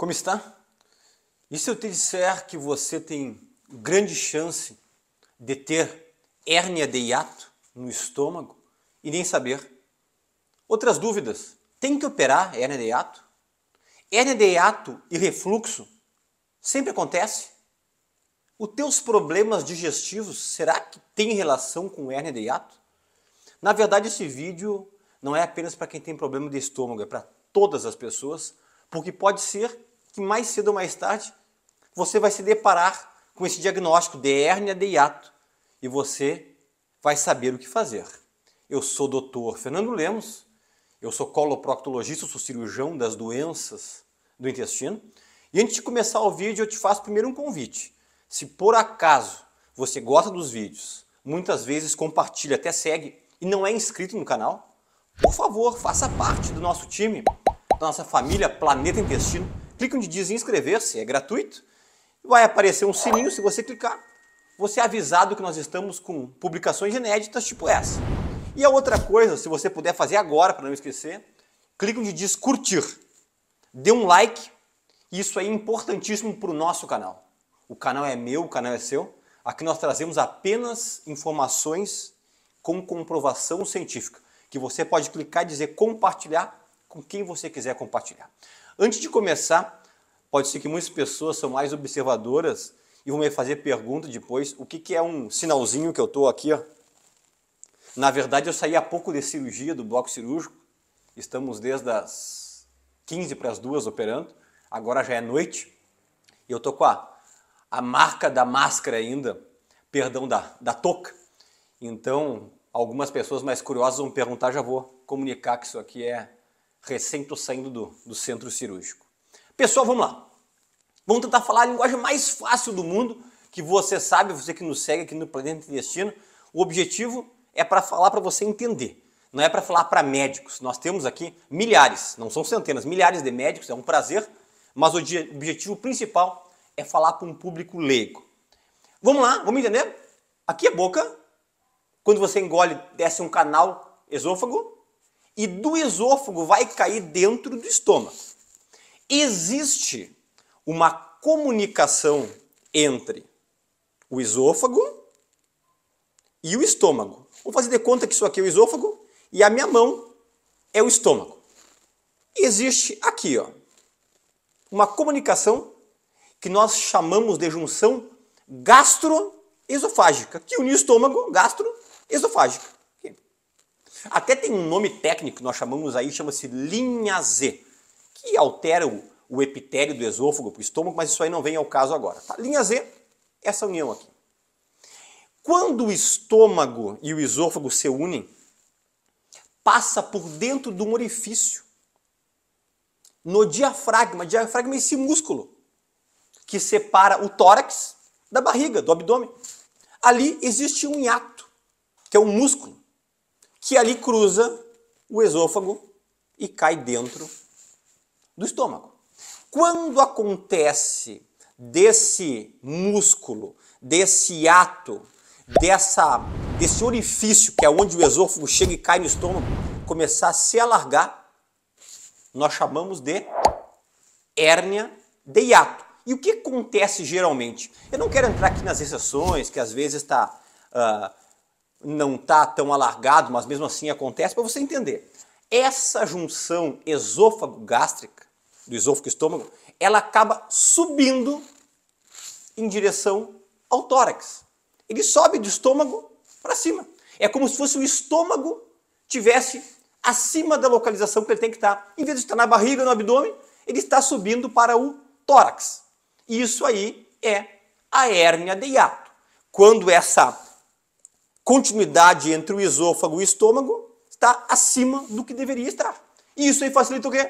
Como está? E se eu te disser que você tem grande chance de ter hérnia de hiato no estômago e nem saber? Outras dúvidas. Tem que operar hérnia de hiato? Hérnia de hiato e refluxo sempre acontece? Os teus problemas digestivos, será que tem relação com hérnia de hiato? Na verdade, esse vídeo não é apenas para quem tem problema de estômago, é para todas as pessoas, porque pode ser que mais cedo ou mais tarde você vai se deparar com esse diagnóstico de hérnia de hiato e você vai saber o que fazer. Eu sou o Dr. Fernando Lemos, eu sou coloproctologista, sou cirurgião das doenças do intestino. E antes de começar o vídeo, eu te faço primeiro um convite. Se por acaso você gosta dos vídeos, muitas vezes compartilha, até segue e não é inscrito no canal, por favor, faça parte do nosso time, da nossa família Planeta Intestino clique onde diz inscrever-se, é gratuito. Vai aparecer um sininho, se você clicar, você é avisado que nós estamos com publicações inéditas tipo essa. E a outra coisa, se você puder fazer agora para não esquecer, clique onde diz curtir. Dê um like, isso é importantíssimo para o nosso canal. O canal é meu, o canal é seu. Aqui nós trazemos apenas informações com comprovação científica, que você pode clicar e dizer compartilhar com quem você quiser compartilhar. Antes de começar, pode ser que muitas pessoas são mais observadoras e vão me fazer pergunta depois o que, que é um sinalzinho que eu estou aqui. Ó. Na verdade, eu saí há pouco de cirurgia do bloco cirúrgico. Estamos desde as 15 para as 2 operando. Agora já é noite. E eu estou com a, a marca da máscara ainda, perdão, da, da touca. Então, algumas pessoas mais curiosas vão perguntar, já vou comunicar que isso aqui é recém tô saindo do, do centro cirúrgico. Pessoal, vamos lá. Vamos tentar falar a linguagem mais fácil do mundo, que você sabe, você que nos segue aqui no Planeta Intestino. O objetivo é para falar para você entender, não é para falar para médicos. Nós temos aqui milhares, não são centenas, milhares de médicos, é um prazer, mas o objetivo principal é falar para um público leigo. Vamos lá, vamos entender? Aqui é boca, quando você engole, desce um canal esôfago, e do esôfago vai cair dentro do estômago. Existe uma comunicação entre o esôfago e o estômago. Vou fazer de conta que isso aqui é o esôfago e a minha mão é o estômago. Existe aqui, ó, uma comunicação que nós chamamos de junção gastroesofágica, que une o estômago gastroesofágica. Até tem um nome técnico que nós chamamos aí, chama-se linha Z, que altera o, o epitélio do esôfago para o estômago, mas isso aí não vem ao caso agora. Tá? Linha Z, essa união aqui. Quando o estômago e o esôfago se unem, passa por dentro de um orifício, no diafragma. Diafragma é esse músculo que separa o tórax da barriga, do abdômen. Ali existe um hiato, que é um músculo que ali cruza o esôfago e cai dentro do estômago. Quando acontece desse músculo, desse ato, dessa, desse orifício que é onde o esôfago chega e cai no estômago, começar a se alargar, nós chamamos de hérnia de hiato. E o que acontece geralmente? Eu não quero entrar aqui nas exceções, que às vezes está uh, ah, não está tão alargado, mas mesmo assim acontece, para você entender. Essa junção esôfago-gástrica, do esôfago-estômago, ela acaba subindo em direção ao tórax. Ele sobe do estômago para cima. É como se fosse o estômago tivesse acima da localização que ele tem que estar. Tá. Em vez de estar na barriga, no abdômen, ele está subindo para o tórax. Isso aí é a hérnia de hiato. Quando essa continuidade entre o esôfago e o estômago está acima do que deveria estar. E isso aí facilita o quê?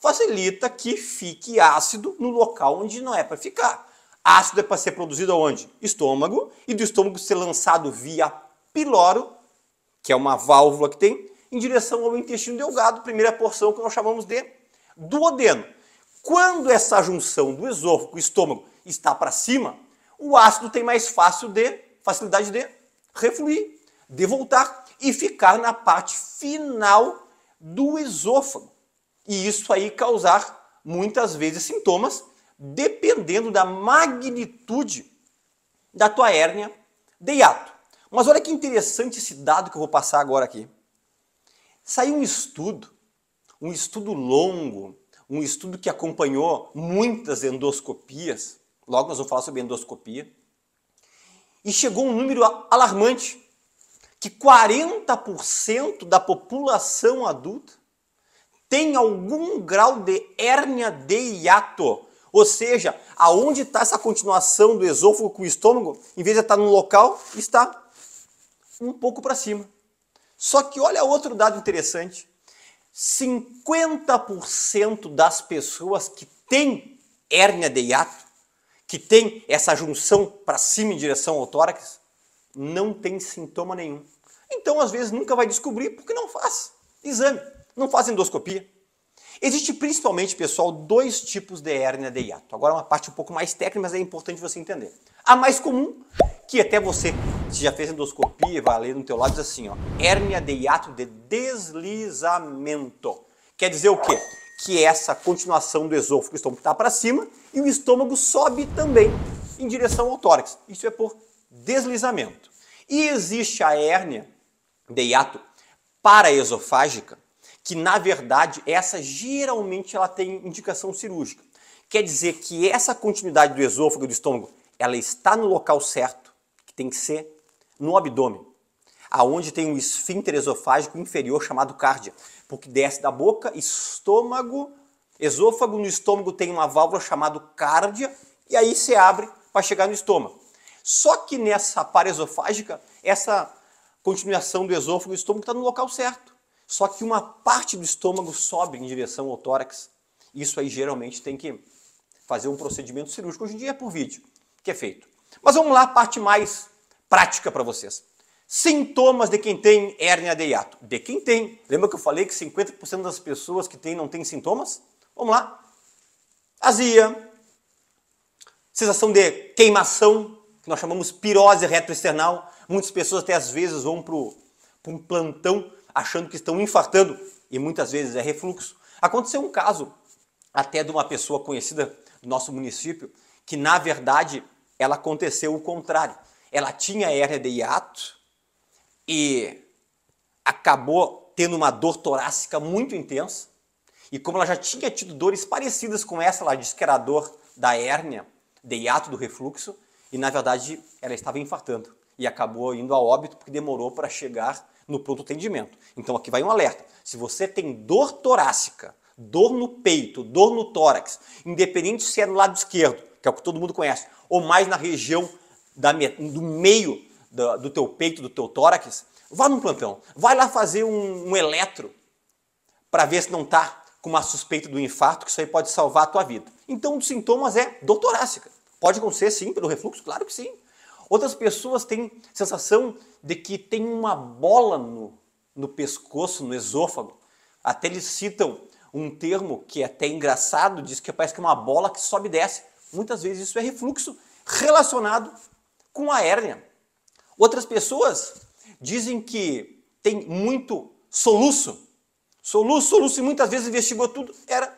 Facilita que fique ácido no local onde não é para ficar. Ácido é para ser produzido aonde? Estômago, e do estômago ser lançado via piloro, que é uma válvula que tem, em direção ao intestino delgado, primeira porção que nós chamamos de duodeno. Quando essa junção do esôfago e estômago está para cima, o ácido tem mais fácil de facilidade de refluir, de voltar e ficar na parte final do esôfago. E isso aí causar muitas vezes sintomas, dependendo da magnitude da tua hérnia de hiato. Mas olha que interessante esse dado que eu vou passar agora aqui. Saiu um estudo, um estudo longo, um estudo que acompanhou muitas endoscopias. Logo nós vamos falar sobre endoscopia e chegou um número alarmante que 40% da população adulta tem algum grau de hérnia de hiato, ou seja, aonde está essa continuação do esôfago com o estômago, em vez de estar tá num local, está um pouco para cima. Só que olha outro dado interessante: 50% das pessoas que têm hérnia de hiato que tem essa junção para cima em direção ao tórax, não tem sintoma nenhum. Então, às vezes, nunca vai descobrir porque não faz exame, não faz endoscopia. Existe principalmente, pessoal, dois tipos de hérnia de hiato. Agora, uma parte um pouco mais técnica, mas é importante você entender. A mais comum, que até você, se já fez endoscopia e vai ler no teu lado, diz assim, ó, hérnia de hiato de deslizamento. Quer dizer o quê? que é essa continuação do esôfago, o estômago está para cima, e o estômago sobe também em direção ao tórax. Isso é por deslizamento. E existe a hérnia de hiato paraesofágica, que na verdade essa geralmente ela tem indicação cirúrgica. Quer dizer que essa continuidade do esôfago e do estômago, ela está no local certo, que tem que ser no abdômen aonde tem um esfíncter esofágico inferior chamado cárdia, porque desce da boca, estômago, esôfago, no estômago tem uma válvula chamada cárdia, e aí se abre para chegar no estômago. Só que nessa para esofágica, essa continuação do esôfago e estômago está no local certo. Só que uma parte do estômago sobe em direção ao tórax. Isso aí geralmente tem que fazer um procedimento cirúrgico. Hoje em dia é por vídeo que é feito. Mas vamos lá, a parte mais prática para vocês. Sintomas de quem tem hérnia de hiato. De quem tem. Lembra que eu falei que 50% das pessoas que tem não têm sintomas? Vamos lá. Azia, sensação de queimação, que nós chamamos pirose retroesternal. Muitas pessoas até às vezes vão para um plantão achando que estão infartando e muitas vezes é refluxo. Aconteceu um caso até de uma pessoa conhecida do nosso município que na verdade ela aconteceu o contrário. Ela tinha hérnia de hiato, e acabou tendo uma dor torácica muito intensa. E como ela já tinha tido dores parecidas com essa, ela disse que era a dor da hérnia, de hiato do refluxo, e na verdade ela estava infartando e acabou indo a óbito porque demorou para chegar no pronto atendimento. Então aqui vai um alerta. Se você tem dor torácica, dor no peito, dor no tórax, independente se é no lado esquerdo, que é o que todo mundo conhece, ou mais na região da, do meio do, do teu peito, do teu tórax, vá num plantão, vai lá fazer um, um eletro para ver se não está com uma suspeita do infarto, que isso aí pode salvar a tua vida. Então, um dos sintomas é dor torácica. Pode acontecer sim pelo refluxo, claro que sim. Outras pessoas têm sensação de que tem uma bola no, no pescoço, no esôfago. Até eles citam um termo que é até engraçado, diz que parece que é uma bola que sobe e desce. Muitas vezes isso é refluxo relacionado com a hérnia. Outras pessoas dizem que tem muito soluço. Soluço, soluço, e muitas vezes investigou tudo. Era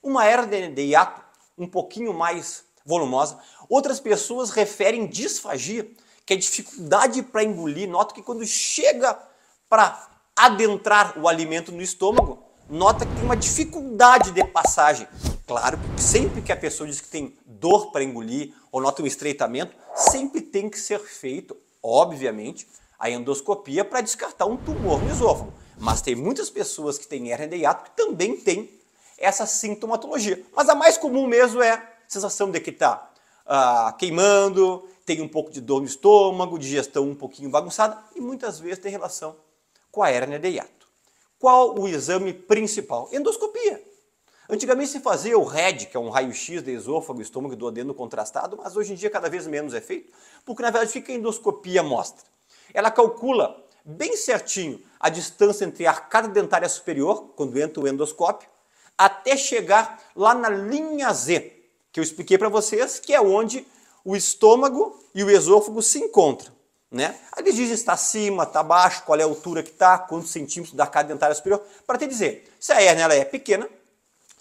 uma era de hiato um pouquinho mais volumosa. Outras pessoas referem disfagia, que é dificuldade para engolir. Nota que quando chega para adentrar o alimento no estômago, nota que tem uma dificuldade de passagem. Claro sempre que a pessoa diz que tem dor para engolir ou nota um estreitamento, sempre tem que ser feito obviamente, a endoscopia para descartar um tumor no esôfago. Mas tem muitas pessoas que têm hernia de hiato que também têm essa sintomatologia. Mas a mais comum mesmo é a sensação de que está ah, queimando, tem um pouco de dor no estômago, digestão um pouquinho bagunçada e muitas vezes tem relação com a hernia de hiato. Qual o exame principal? Endoscopia. Antigamente se fazia o RED, que é um raio-x de esôfago, estômago e do adeno contrastado, mas hoje em dia cada vez menos é feito, porque na verdade fica a endoscopia mostra. Ela calcula bem certinho a distância entre a arcada dentária superior, quando entra o endoscópio, até chegar lá na linha Z, que eu expliquei para vocês, que é onde o estômago e o esôfago se encontram. Né? Aí eles dizem está acima, está abaixo, qual é a altura que está, quantos centímetros da arcada dentária superior, para te dizer se a hernia ela é pequena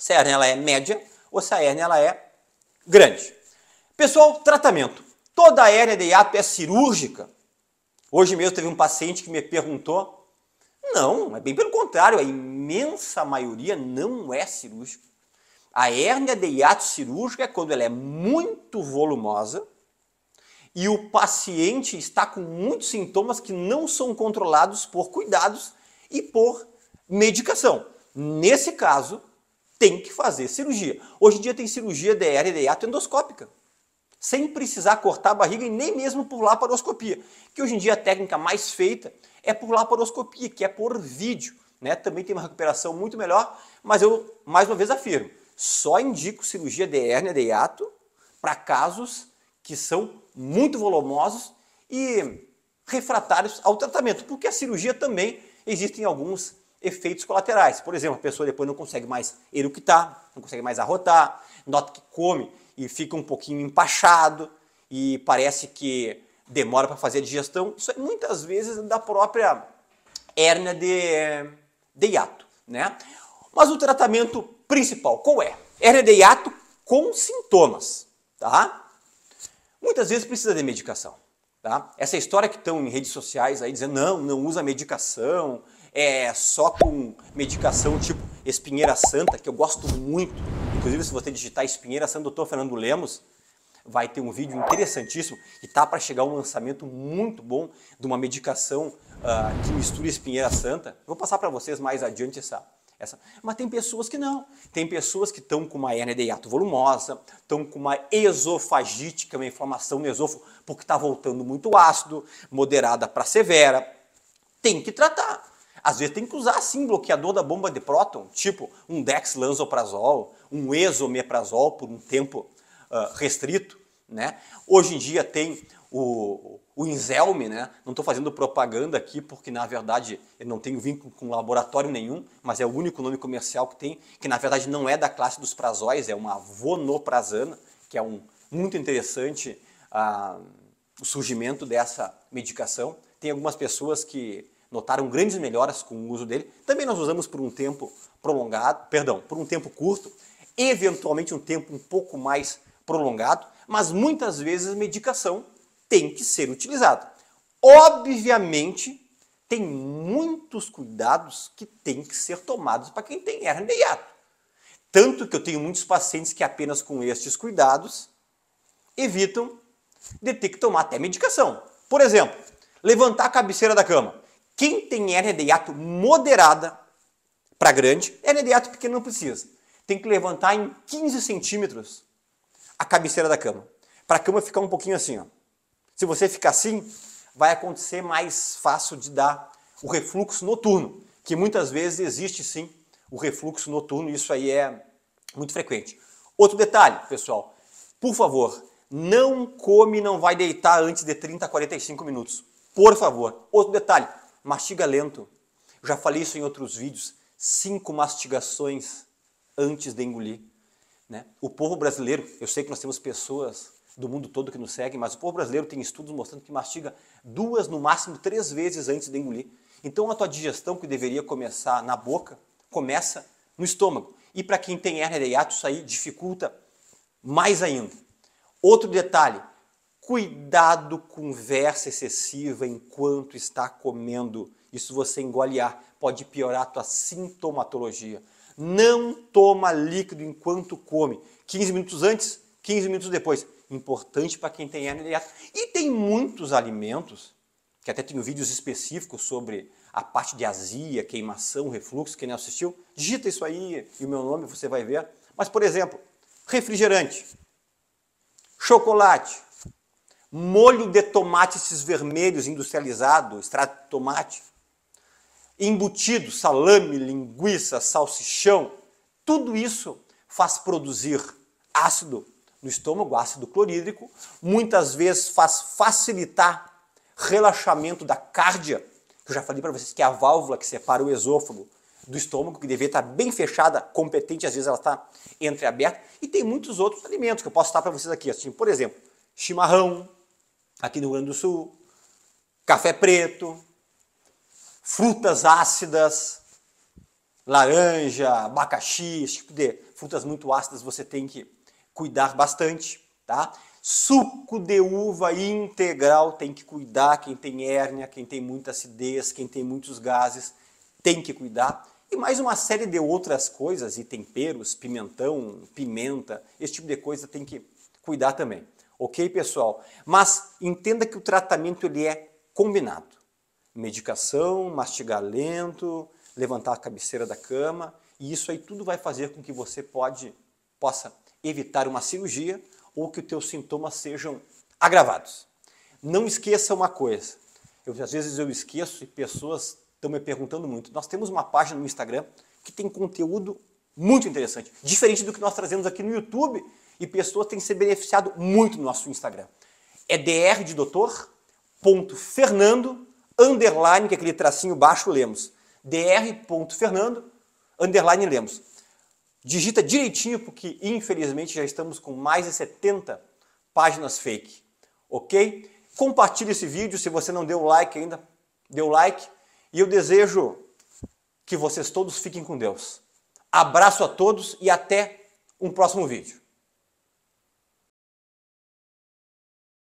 se a hérnia ela é média ou se a hérnia ela é grande. Pessoal, tratamento. Toda a hérnia de hiato é cirúrgica? Hoje mesmo teve um paciente que me perguntou. Não, é bem pelo contrário, a imensa maioria não é cirúrgica. A hérnia de hiato cirúrgica é quando ela é muito volumosa e o paciente está com muitos sintomas que não são controlados por cuidados e por medicação. Nesse caso, tem que fazer cirurgia. Hoje em dia tem cirurgia DR e de endoscópica, sem precisar cortar a barriga e nem mesmo por laparoscopia, que hoje em dia a técnica mais feita é por laparoscopia, que é por vídeo. Né? Também tem uma recuperação muito melhor, mas eu mais uma vez afirmo, só indico cirurgia de hérnia de hiato para casos que são muito volumosos e refratários ao tratamento, porque a cirurgia também existem alguns efeitos colaterais. Por exemplo, a pessoa depois não consegue mais eructar, não consegue mais arrotar, nota que come e fica um pouquinho empachado e parece que demora para fazer a digestão. Isso é muitas vezes da própria hérnia de, de hiato, né? Mas o tratamento principal qual é? Hérnia de hiato com sintomas, tá? Muitas vezes precisa de medicação. Tá? Essa história que estão em redes sociais aí dizendo não, não usa medicação, é só com medicação tipo espinheira santa, que eu gosto muito. Inclusive, se você digitar espinheira santa doutor Fernando Lemos, vai ter um vídeo interessantíssimo e tá para chegar um lançamento muito bom de uma medicação uh, que mistura espinheira santa. Vou passar para vocês mais adiante essa, essa. Mas tem pessoas que não. Tem pessoas que estão com uma hernia de hiato volumosa, estão com uma esofagite, que é uma inflamação no esôfago, porque está voltando muito ácido, moderada para severa. Tem que tratar. Às vezes tem que usar sim bloqueador da bomba de próton, tipo um dexlansoprazol, um exomeprazol por um tempo uh, restrito. Né? Hoje em dia tem o, o Inzelme, né? não estou fazendo propaganda aqui porque na verdade eu não tenho vínculo com laboratório nenhum, mas é o único nome comercial que tem, que na verdade não é da classe dos prazóis, é uma vonoprazana, que é um muito interessante ah, o surgimento dessa medicação. Tem algumas pessoas que notaram grandes melhoras com o uso dele. Também nós usamos por um tempo prolongado, perdão, por um tempo curto, eventualmente um tempo um pouco mais prolongado, mas muitas vezes a medicação tem que ser utilizada. Obviamente, tem muitos cuidados que têm que ser tomados para quem tem hernia de hiato. Tanto que eu tenho muitos pacientes que apenas com estes cuidados evitam de ter que tomar até medicação. Por exemplo, levantar a cabeceira da cama. Quem tem hiato moderada para grande, hiato pequeno não precisa. Tem que levantar em 15 centímetros a cabeceira da cama. Para a cama ficar um pouquinho assim. Ó. Se você ficar assim, vai acontecer mais fácil de dar o refluxo noturno, que muitas vezes existe sim o refluxo noturno, isso aí é muito frequente. Outro detalhe, pessoal, por favor, não come e não vai deitar antes de 30 a 45 minutos. Por favor. Outro detalhe, Mastiga lento. já falei isso em outros vídeos. Cinco mastigações antes de engolir. Né? O povo brasileiro, eu sei que nós temos pessoas do mundo todo que nos seguem, mas o povo brasileiro tem estudos mostrando que mastiga duas, no máximo três vezes antes de engolir. Então a tua digestão, que deveria começar na boca, começa no estômago. E para quem tem hernia de hiato, isso aí dificulta mais ainda. Outro detalhe, Cuidado com conversa excessiva enquanto está comendo. Isso você engolear pode piorar a tua sintomatologia. Não toma líquido enquanto come. 15 minutos antes, 15 minutos depois. Importante para quem tem hernia dieta. E tem muitos alimentos, que até tenho vídeos específicos sobre a parte de azia, queimação, refluxo, quem não assistiu, digita isso aí e o meu nome, você vai ver. Mas, por exemplo, refrigerante, chocolate, molho de tomates esses vermelhos industrializado, extrato de tomate, embutido, salame, linguiça, salsichão, tudo isso faz produzir ácido no estômago, ácido clorídrico, muitas vezes faz facilitar relaxamento da cárdia, que eu já falei para vocês que é a válvula que separa o esôfago do estômago, que deveria estar bem fechada, competente, às vezes ela está entreaberta, e tem muitos outros alimentos que eu posso estar para vocês aqui, assim, por exemplo, chimarrão, aqui no Rio Grande do Sul, café preto, frutas ácidas, laranja, abacaxi, esse tipo de frutas muito ácidas você tem que cuidar bastante, tá? Suco de uva integral tem que cuidar, quem tem hérnia, quem tem muita acidez, quem tem muitos gases, tem que cuidar. E mais uma série de outras coisas, e temperos, pimentão, pimenta, esse tipo de coisa tem que cuidar também. Ok, pessoal? Mas entenda que o tratamento ele é combinado. Medicação, mastigar lento, levantar a cabeceira da cama, e isso aí tudo vai fazer com que você pode, possa evitar uma cirurgia ou que os teus sintomas sejam agravados. Não esqueça uma coisa. Eu, às vezes eu esqueço e pessoas estão me perguntando muito. Nós temos uma página no Instagram que tem conteúdo muito interessante, diferente do que nós trazemos aqui no YouTube, e pessoas têm se beneficiado muito no nosso Instagram. É dr de doutor, ponto Fernando, underline, que é aquele tracinho baixo, Lemos. dr. Fernando, underline, Lemos. Digita direitinho, porque infelizmente já estamos com mais de 70 páginas fake, ok? Compartilhe esse vídeo, se você não deu like ainda, deu like. E eu desejo que vocês todos fiquem com Deus. Abraço a todos e até um próximo vídeo.